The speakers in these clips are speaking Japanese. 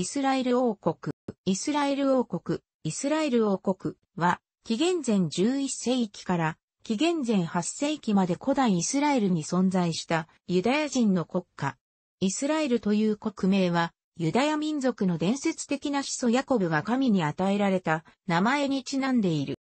イスラエル王国、イスラエル王国、イスラエル王国は、紀元前11世紀から紀元前8世紀まで古代イスラエルに存在したユダヤ人の国家。イスラエルという国名は、ユダヤ民族の伝説的な始祖ヤコブが神に与えられた名前にちなんでいる。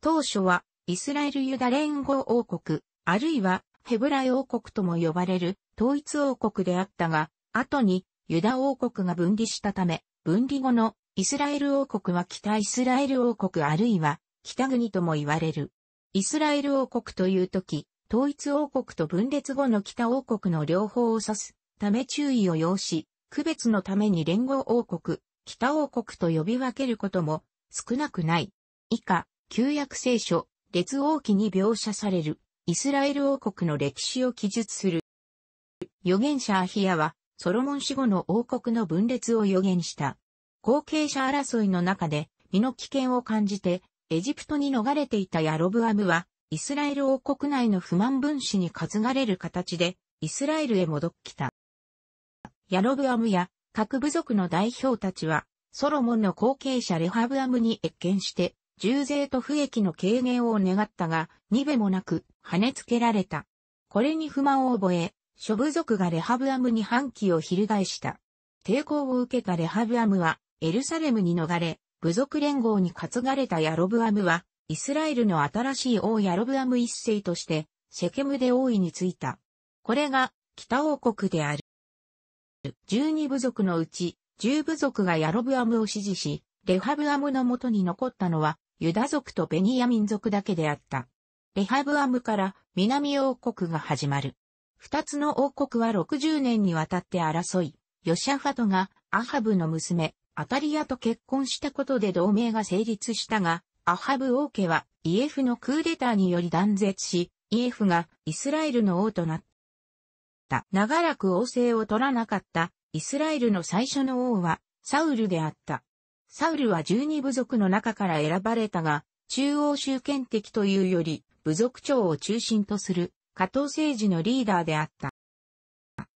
当初は、イスラエルユダ連合王国、あるいはヘブライ王国とも呼ばれる統一王国であったが、後にユダ王国が分離したため、分離後のイスラエル王国は北イスラエル王国あるいは北国とも言われる。イスラエル王国というとき、統一王国と分裂後の北王国の両方を指すため注意を要し、区別のために連合王国、北王国と呼び分けることも少なくない。以下、旧約聖書、列王記に描写されるイスラエル王国の歴史を記述する。預言者アヒアはソロモン死後の王国の分裂を予言した。後継者争いの中で、身の危険を感じて、エジプトに逃れていたヤロブアムは、イスラエル王国内の不満分子に担がれる形で、イスラエルへ戻ってきた。ヤロブアムや各部族の代表たちは、ソロモンの後継者レハブアムに越見して、重税と不益の軽減を願ったが、二部もなく、跳ねつけられた。これに不満を覚え、諸部族がレハブアムに反旗を翻した。抵抗を受けたレハブアムは、エルサレムに逃れ、部族連合に担がれたヤロブアムは、イスラエルの新しい王ヤロブアム一世として、セケムで王位についた。これが、北王国である。十二部族のうち、十部族がヤロブアムを支持し、レハブアムの元に残ったのは、ユダ族とベニヤ民族だけであった。レハブアムから南王国が始まる。二つの王国は60年にわたって争い、ヨシャファトがアハブの娘、アタリアと結婚したことで同盟が成立したが、アハブ王家はイエフのクーデターにより断絶し、イエフがイスラエルの王となった。長らく王政を取らなかったイスラエルの最初の王はサウルであった。サウルは12部族の中から選ばれたが、中央集権的というより、部族長を中心とする加藤政治のリーダーであった。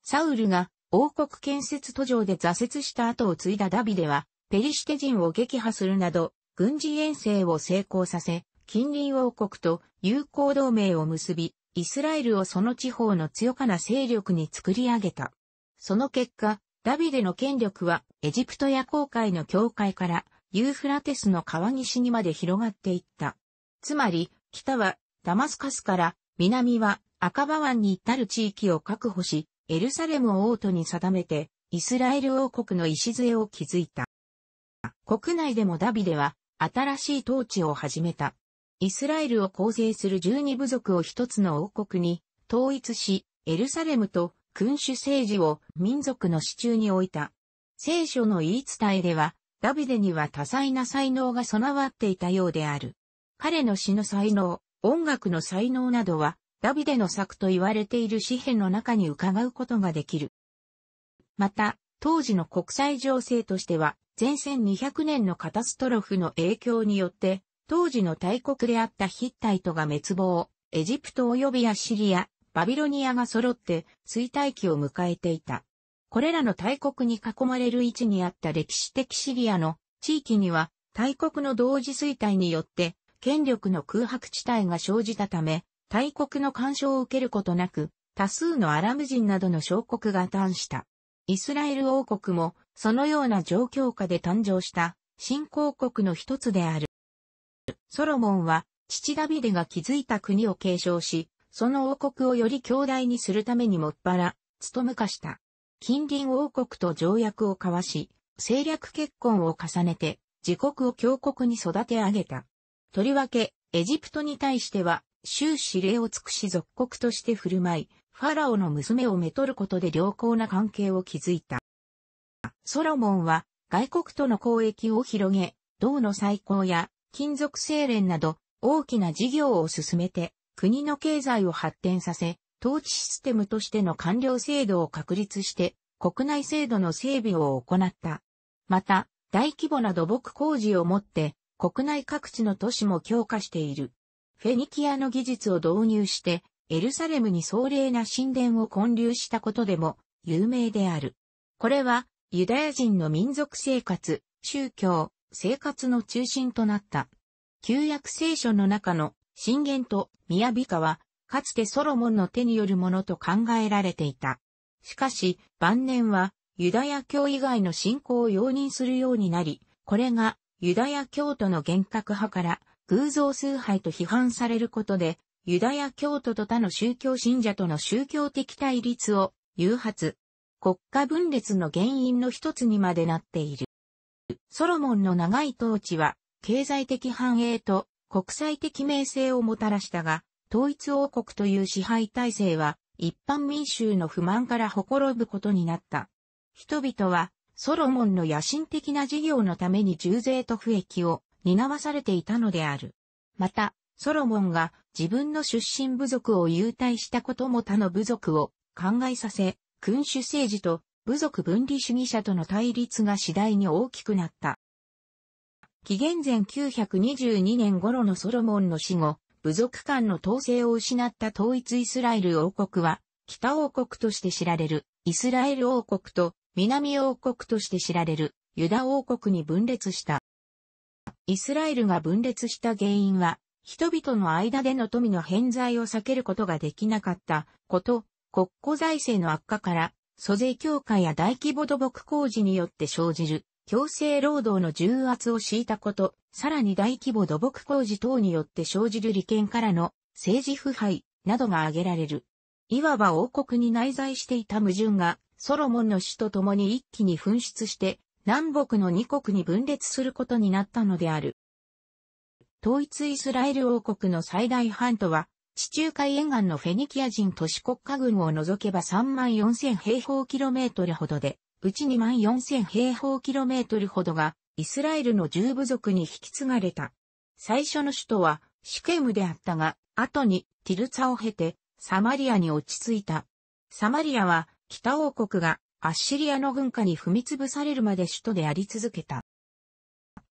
サウルが王国建設途上で挫折した後を継いだダビデは、ペリシテ人を撃破するなど、軍事遠征を成功させ、近隣王国と友好同盟を結び、イスラエルをその地方の強かな勢力に作り上げた。その結果、ダビデの権力はエジプトや航海の境界からユーフラテスの川岸にまで広がっていった。つまり、北はダマスカスから南は赤羽湾に至る地域を確保し、エルサレムを王都に定めて、イスラエル王国の礎を築いた。国内でもダビデは、新しい統治を始めた。イスラエルを構成する十二部族を一つの王国に統一し、エルサレムと君主政治を民族の支柱に置いた。聖書の言い伝えでは、ダビデには多彩な才能が備わっていたようである。彼の詩の才能、音楽の才能などは、ダビデの作と言われている詩篇の中に伺うことができる。また、当時の国際情勢としては、前線200年のカタストロフの影響によって、当時の大国であったヒッタイトが滅亡、エジプト及びアシリア、バビロニアが揃って衰退期を迎えていた。これらの大国に囲まれる位置にあった歴史的シリアの地域には大国の同時衰退によって権力の空白地帯が生じたため大国の干渉を受けることなく、多数のアラム人などの小国が誕した。イスラエル王国も、そのような状況下で誕生した、新興国の一つである。ソロモンは、父ダビデが築いた国を継承し、その王国をより強大にするためにもっぱら、務化した。近隣王国と条約を交わし、政略結婚を重ねて、自国を強国に育て上げた。とりわけ、エジプトに対しては、終始礼を尽くし属国として振る舞い、ファラオの娘をめとることで良好な関係を築いた。ソロモンは外国との交易を広げ、銅の再興や金属精錬など大きな事業を進めて国の経済を発展させ、統治システムとしての官僚制度を確立して国内制度の整備を行った。また、大規模な土木工事をもって国内各地の都市も強化している。フェニキアの技術を導入して、エルサレムに壮麗な神殿を建立したことでも有名である。これは、ユダヤ人の民族生活、宗教、生活の中心となった。旧約聖書の中の神言と宮美化は、かつてソロモンの手によるものと考えられていた。しかし、晩年は、ユダヤ教以外の信仰を容認するようになり、これが、ユダヤ教徒の厳格派から、偶像崇拝と批判されることで、ユダヤ教徒と他の宗教信者との宗教的対立を誘発、国家分裂の原因の一つにまでなっている。ソロモンの長い統治は、経済的繁栄と国際的名声をもたらしたが、統一王国という支配体制は、一般民衆の不満からほころぶことになった。人々は、ソロモンの野心的な事業のために重税と不益を担わされていたのである。また、ソロモンが自分の出身部族を優待したことも他の部族を考えさせ、君主政治と部族分離主義者との対立が次第に大きくなった。紀元前922年頃のソロモンの死後、部族間の統制を失った統一イスラエル王国は、北王国として知られるイスラエル王国と南王国として知られるユダ王国に分裂した。イスラエルが分裂した原因は、人々の間での富の偏在を避けることができなかったこと、国庫財政の悪化から、租税強化や大規模土木工事によって生じる強制労働の重圧を敷いたこと、さらに大規模土木工事等によって生じる利権からの政治腐敗などが挙げられる。いわば王国に内在していた矛盾がソロモンの死と共に一気に噴出して南北の2国に分裂することになったのである。統一イスラエル王国の最大半島は、地中海沿岸のフェニキア人都市国家群を除けば3万4000平方キロメートルほどで、うち2万4000平方キロメートルほどが、イスラエルの重部族に引き継がれた。最初の首都は、シケムであったが、後にティルツァを経て、サマリアに落ち着いた。サマリアは、北王国がアッシリアの軍下に踏み潰されるまで首都であり続けた。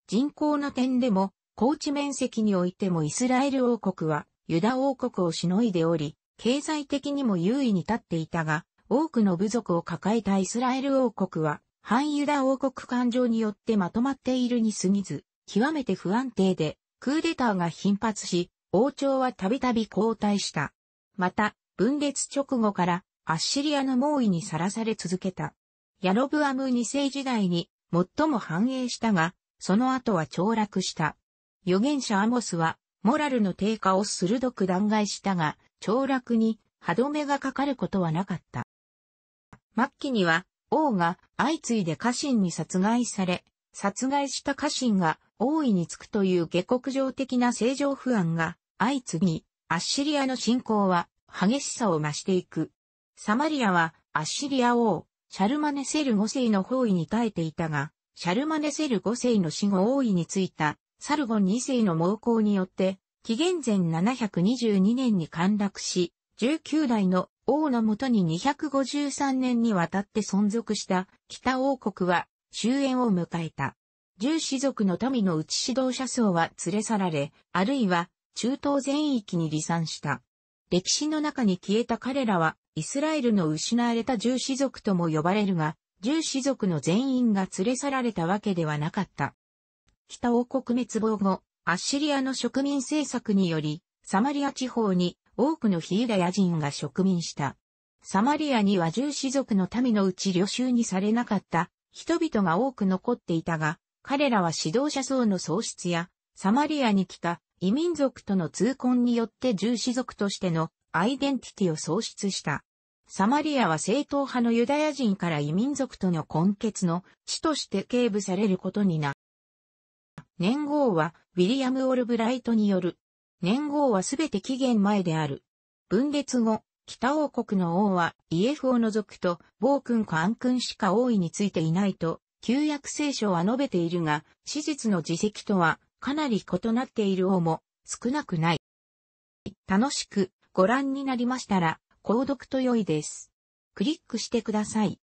人口の点でも、高地面積においてもイスラエル王国はユダ王国をしのいでおり、経済的にも優位に立っていたが、多くの部族を抱えたイスラエル王国は、反ユダ王国感情によってまとまっているに過ぎず、極めて不安定で、クーデターが頻発し、王朝はたびたび交代した。また、分裂直後からアッシリアの猛威にさらされ続けた。ヤロブアム2世時代に最も繁栄したが、その後は凋落した。預言者アモスは、モラルの低下を鋭く弾劾したが、凋落に歯止めがかかることはなかった。末期には、王が相次いで家臣に殺害され、殺害した家臣が王位につくという下克上的な正常不安が相次ぎ、アッシリアの侵攻は激しさを増していく。サマリアはアッシリア王、シャルマネセル5世の包囲に耐えていたが、シャルマネセル5世の死後王位についたサルゴン2世の猛攻によって、紀元前722年に陥落し、19代の王のもとに253年にわたって存続した北王国は終焉を迎えた。十士族の民の内指導者層は連れ去られ、あるいは中東全域に離散した。歴史の中に消えた彼らは、イスラエルの失われた獣子族とも呼ばれるが、獣子族の全員が連れ去られたわけではなかった。北王国滅亡後、アッシリアの植民政策により、サマリア地方に多くのヒーダヤ人が植民した。サマリアには獣子族の民のうち旅衆にされなかった人々が多く残っていたが、彼らは指導者層の喪失や、サマリアに来た異民族との通婚によって重視族としてのアイデンティティを創出した。サマリアは正統派のユダヤ人から異民族との根結の地として警部されることにな。年号はウィリアム・オルブライトによる。年号はすべて紀元前である。分裂後、北王国の王はイエフを除くと、暴君か暗君しか王位についていないと、旧約聖書は述べているが、史実の自責とはかなり異なっている王も少なくない。楽しくご覧になりましたら、購読と良いです。クリックしてください。